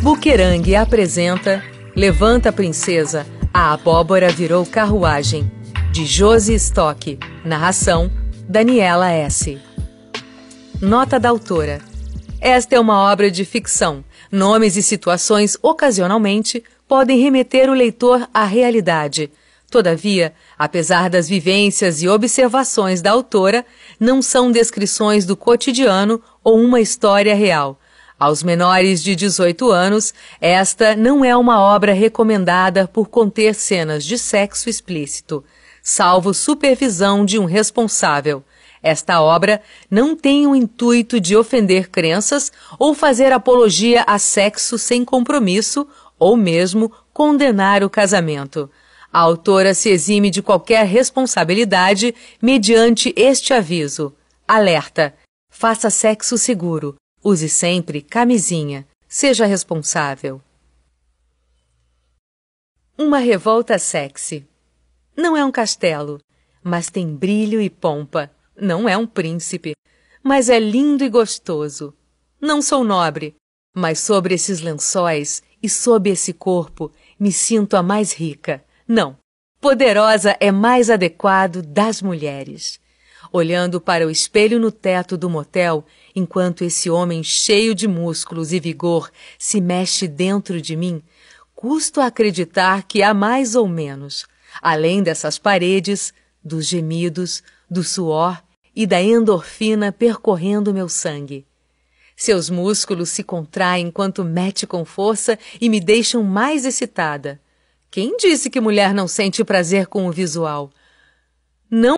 Buquerangue apresenta Levanta Princesa, a abóbora virou carruagem, de Josi Stock. Narração: Daniela S. Nota da autora: Esta é uma obra de ficção. Nomes e situações ocasionalmente podem remeter o leitor à realidade. Todavia, apesar das vivências e observações da autora, não são descrições do cotidiano ou uma história real. Aos menores de 18 anos, esta não é uma obra recomendada por conter cenas de sexo explícito, salvo supervisão de um responsável. Esta obra não tem o intuito de ofender crenças ou fazer apologia a sexo sem compromisso ou mesmo condenar o casamento. A autora se exime de qualquer responsabilidade mediante este aviso: alerta, faça sexo seguro Use sempre camisinha. Seja responsável. Uma revolta sexy. Não é um castelo, mas tem brilho e pompa. Não é um príncipe, mas é lindo e gostoso. Não sou nobre, mas sobre esses lençóis e sob esse corpo me sinto a mais rica. Não, poderosa é mais adequado das mulheres olhando para o espelho no teto do motel, enquanto esse homem cheio de músculos e vigor se mexe dentro de mim, custo acreditar que há mais ou menos, além dessas paredes, dos gemidos, do suor e da endorfina percorrendo meu sangue. Seus músculos se contraem enquanto mete com força e me deixam mais excitada. Quem disse que mulher não sente prazer com o visual? Não